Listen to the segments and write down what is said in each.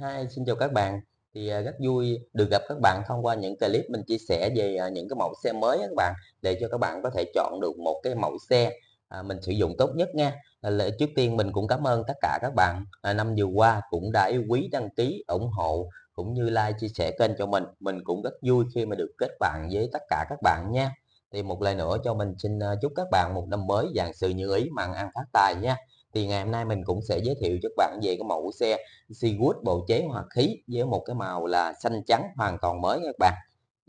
Hi, xin chào các bạn. Thì, à, rất vui được gặp các bạn thông qua những clip mình chia sẻ về, à, những cái mẫu xe mới các bạn, để cho các bạn có thể chọn được một cái mẫu xe, à, mình sử dụng tốt nhất nha. À, trước tiên mình cũng cảm ơn tất cả các bạn, năm vừa qua cũng đã yêu quý đăng ký, ủng hộ cũng như like, chia sẻ kênh cho mình. Mình cũng rất vui khi mà được kết bạn với tất cả các bạn nha. Thì một lần nữa cho mình xin, chúc các bạn một năm mới dàn sự như ý, làm ăn phát tài nha thì ngày hôm nay mình cũng sẽ giới thiệu cho các bạn về cái mẫu xe Seawood bộ chế hòa khí với một cái màu là xanh trắng hoàn toàn mới các bạn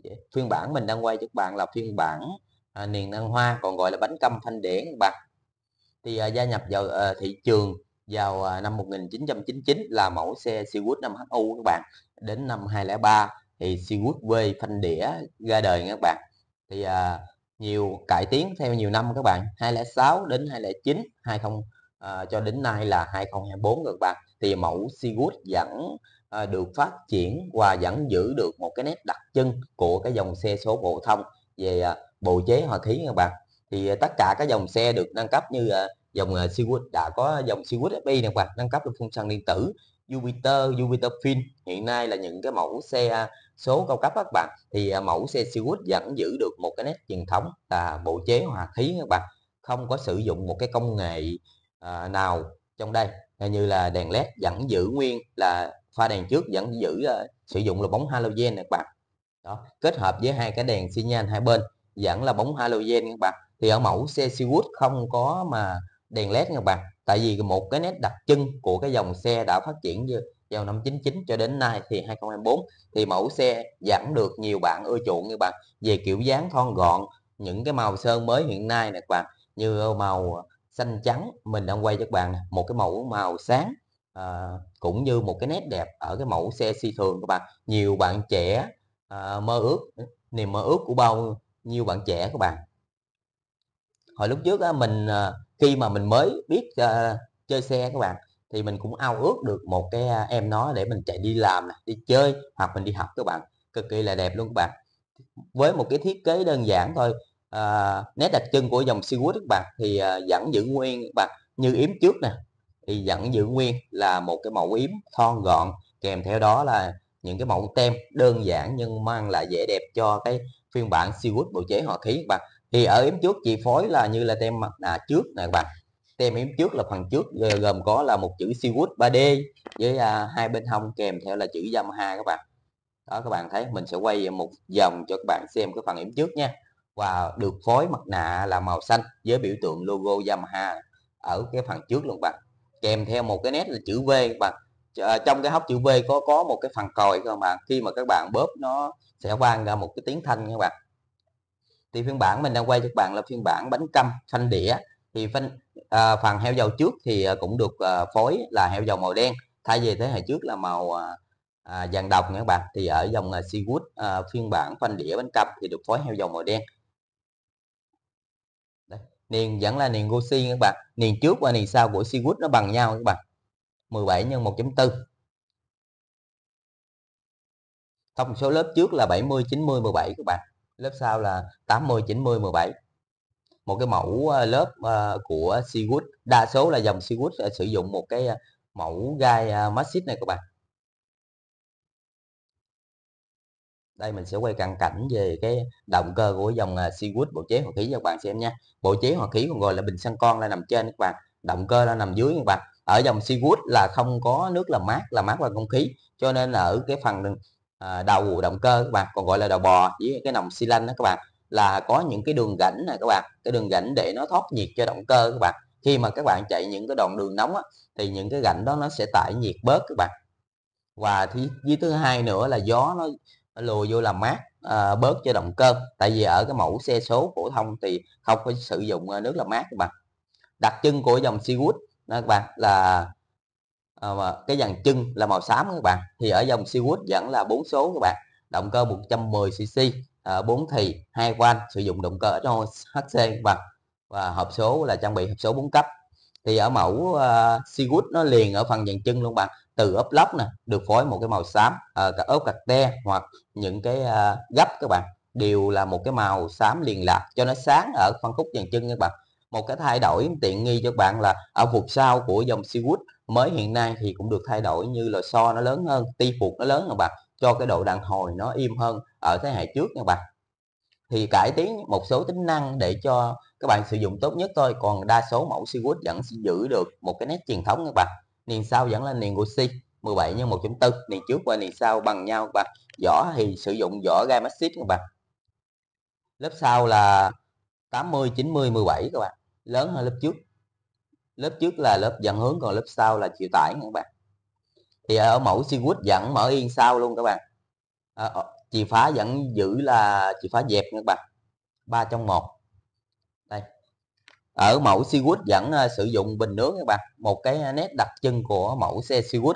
dạ, phiên bản mình đang quay cho các bạn là phiên bản à, niền năng hoa còn gọi là bánh câm phanh điển các bạn thì à, gia nhập vào à, thị trường vào à, năm 1999 là mẫu xe Seawood 5HU các bạn đến năm 2003 thì Seawood V phanh đĩa ra đời các bạn thì à, nhiều cải tiến theo nhiều năm các bạn 2006 đến 2009 2000 à, cho đến nay là 2024 các bạn thì mẫu Seawood vẫn à, được phát triển và vẫn giữ được một cái nét đặc trưng của cái dòng xe số phổ thông về à, bộ chế hòa khí các bạn thì à, tất cả các dòng xe được nâng cấp như à, dòng à, Seawood đã có dòng Seawood FI này các bạn nâng cấp được phun xăng điện tử Jupiter, Jupiter Fin hiện nay là những cái mẫu xe số cao cấp các bạn thì mẫu xe Seawood vẫn giữ được một cái nét truyền thống là bộ chế hòa khí các bạn không có sử dụng một cái công nghệ À, nào trong đây như là đèn led vẫn giữ nguyên là pha đèn trước vẫn giữ uh, sử dụng là bóng halogen này các bạn đó kết hợp với hai cái đèn xi nhan hai bên vẫn là bóng halogen các bạn thì ở mẫu xe Seawood không có mà đèn led các bạn tại vì một cái nét đặc trưng của cái dòng xe đã phát triển như vào năm 99 cho đến nay thì 2024 thì mẫu xe giảm được nhiều bạn ưa chuộng như bạn về kiểu dáng thon gọn những cái màu sơn mới hiện nay nè các bạn như màu xanh trắng mình đang quay cho các bạn một cái mẫu màu sáng à, cũng như một cái nét đẹp ở cái mẫu xe si thường các bạn nhiều bạn trẻ à, mơ ước niềm mơ ước của bao nhiêu bạn trẻ các bạn hồi lúc trước á, mình à, khi mà mình mới biết uh, chơi xe các bạn thì mình cũng ao ước được một cái à, em nó để mình chạy đi làm đi chơi hoặc mình đi học các bạn cực kỳ là đẹp luôn các bạn với một cái thiết kế đơn giản thôi à, nét đặc trưng của dòng Seawood các bạn thì à, vẫn giữ nguyên các bạn như yếm trước nè thì vẫn giữ nguyên là một cái mẫu yếm thon gọn kèm theo đó là những cái mẫu tem đơn giản nhưng mang lại vẻ đẹp cho cái phiên bản Seawood bộ chế họ khí các bạn thì ở yếm trước chị phối là như là tem mặt nạ trước nè các bạn tem yếm trước là phần trước gồm có là một chữ Seawood 3D với à, hai bên hông kèm theo là chữ Yamaha các bạn đó các bạn thấy mình sẽ quay một vòng cho các bạn xem cái phần yếm trước nha và được phối mặt nạ là màu xanh với biểu tượng logo Yamaha ở cái phần trước luôn bạn kèm theo một cái nét là chữ V bạn ờ, trong cái hốc chữ V có có một cái phần còi các bạn khi mà các bạn bóp nó sẽ vang ra một cái tiếng thanh các bạn thì phiên bản mình đang quay cho các bạn là phiên bản bánh căm phanh đĩa thì phanh, à, phần heo dầu trước thì ờ, cũng được à, phối là heo dầu màu đen thay vì thế hệ trước là màu à, vàng đồng các bạn thì ở dòng là Seawood à, phiên bản phanh đĩa bánh căm thì được phối heo dầu màu đen niền vẫn là niền Gaussian các bạn niền trước và niền sau của Seawood nó bằng nhau các bạn 17 nhân 1.4 thông số lớp trước là 70 90 17 các bạn lớp sau là 80 90 17 một cái mẫu ờ, lớp ờ, của Seawood đa số là dòng Seawood sử dụng một cái ờ, mẫu gai massit này các bạn đây mình sẽ quay cận cảnh về cái động cơ của dòng à, Seawood bộ chế hòa khí cho các bạn xem nha bộ chế hòa khí còn gọi là bình xăng con là nằm trên các bạn động cơ là nằm dưới các bạn ở dòng Seawood là không có nước làm mát làm mát qua không khí cho nên ở cái phần à, đầu động cơ các bạn còn gọi là đầu bò với cái nòng xi lanh đó các bạn là có những cái đường rãnh này các bạn cái đường rãnh để nó thoát nhiệt cho động cơ các bạn khi mà các bạn chạy những cái đoạn đường nóng á, thì những cái rãnh đó nó sẽ tải nhiệt bớt các bạn và thứ, với thứ hai nữa là gió nó lùi vô làm mát à, bớt cho động cơ tại vì ở cái mẫu xe số phổ thông thì không có sử dụng à, nước làm mát các bạn đặc trưng của dòng Seawood đó các bạn là à, cái dàn chân là màu xám các bạn thì ở dòng Seawood vẫn là bốn số các bạn động cơ 110 cc à, 4 thì hai quan sử dụng động cơ ở trong HC các bạn và hộp số là trang bị hộp số 4 cấp thì ở mẫu uh, Seawood nó liền ở phần dàn chân luôn bạn từ ốp lóc nè được phối một cái màu xám à, cả ốp cà te hoặc những cái à, gấp các bạn đều là một cái màu xám liền lạc cho nó sáng ở phân khúc dàn chân các bạn một cái thay đổi tiện nghi cho các bạn là ở phục sau của dòng Seawood mới hiện nay thì cũng được thay đổi như là so nó lớn hơn ti phục nó lớn các bạn cho cái độ đàn hồi nó im hơn ở thế hệ trước các bạn thì cải tiến một số tính năng để cho các bạn sử dụng tốt nhất thôi còn đa số mẫu Seawood vẫn giữ được một cái nét truyền thống các bạn niền sau vẫn là niền của C 17 nhân 1.4 niền trước và niền sau bằng nhau các bạn vỏ thì sử dụng vỏ gai maxit các bạn lớp sau là 80 90 17 các bạn lớn hơn lớp trước lớp trước là lớp dẫn hướng còn lớp sau là chịu tải các bạn thì ở mẫu Seawood dẫn mở yên sau luôn các bạn à, chìa khóa vẫn giữ là chìa phá dẹp các bạn ba trong một ở mẫu Seawood vẫn uh, sử dụng bình nướng các bạn một cái nét đặc trưng của mẫu xe Seawood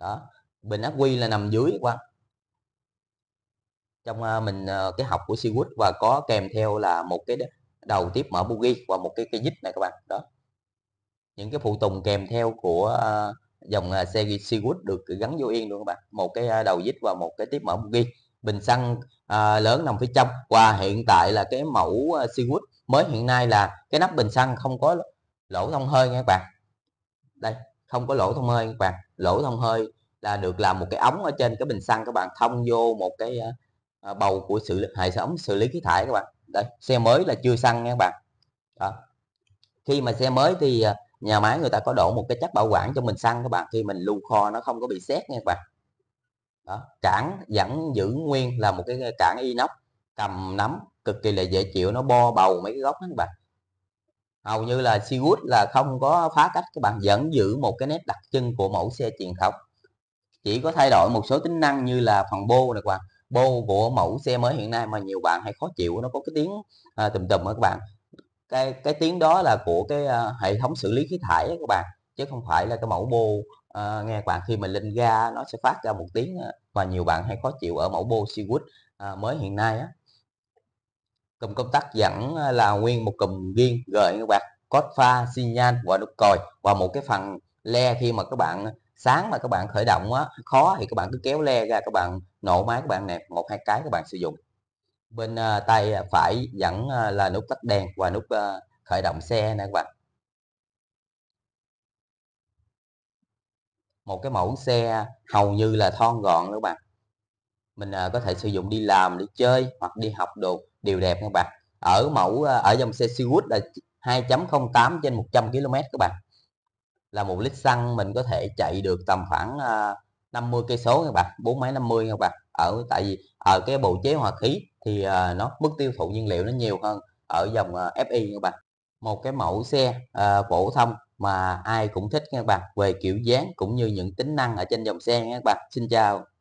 đó bình ắc quy là nằm dưới các bạn trong uh, mình uh, cái học của Seawood và có kèm theo là một cái đầu tiếp mở bogie và một cái cây dít này các bạn đó những cái phụ tùng kèm theo của uh, dòng uh, xe Seawood được gắn vô yên luôn các bạn một cái uh, đầu dít và một cái tiếp mở bogie bình xăng uh, lớn nằm phía trong và hiện tại là cái mẫu uh, Seawood mới hiện nay là cái nắp bình xăng không có lỗ thông hơi nha các bạn đây không có lỗ thông hơi các bạn lỗ thông hơi là được làm một cái ống ở trên cái bình xăng các bạn thông vô một cái ờ, ờ, bầu của sự hệ thống xử lý khí thải các bạn đây xe mới là chưa xăng nha các bạn đó. khi mà xe mới thì ờ, nhà máy người ta có đổ một cái chất bảo quản cho mình xăng các bạn khi mình lưu kho nó không có bị xét nha các bạn đó. cản vẫn giữ nguyên là một cái cản inox cầm nắm cực kỳ là dễ chịu nó bo bầu mấy cái góc đó các bạn hầu như là Seawood là không có phá cách các bạn vẫn giữ một cái nét đặc trưng của mẫu xe truyền thống chỉ có thay đổi một số tính năng như là phần bô này các bạn bô của mẫu xe mới hiện nay mà nhiều bạn hay khó chịu nó có cái tiếng à, tùm tùm đó các bạn cái cái tiếng đó là của cái à, hệ thống xử lý khí thải các bạn chứ không phải là cái mẫu bô à, nghe các bạn khi mà lên ga nó sẽ phát ra một tiếng à, mà nhiều bạn hay khó chịu ở mẫu bô Seawood à, mới hiện nay á cụm công tắc dẫn à, là nguyên một cụm riêng gợi các bạn cốt pha xi nhan và nút còi và một cái phần le khi mà các bạn sáng mà các bạn khởi động á, khó thì các bạn cứ kéo le ra các bạn nổ máy các bạn nè một hai cái các bạn sử dụng bên uh, tay phải dẫn uh, là nút tắt đèn và nút uh, khởi động xe nè các bạn một cái mẫu xe hầu như là thon gọn các bạn mình à, có thể sử dụng đi làm đi chơi hoặc đi học đồ đều đẹp các bạn ở mẫu à, ở dòng xe Seawood là 2.08 trên 100 km các bạn là một lít xăng mình có thể chạy được tầm khoảng 50 à, cây số các bạn bốn mấy 50 các bạn ở tại vì ở cái bộ chế hòa khí thì nó mức tiêu thụ nhiên liệu nó nhiều hơn ở dòng FI e các bạn một cái mẫu xe uh, phổ thông mà ai cũng thích các bạn về kiểu dáng cũng như những tính năng ở trên dòng xe các bạn xin chào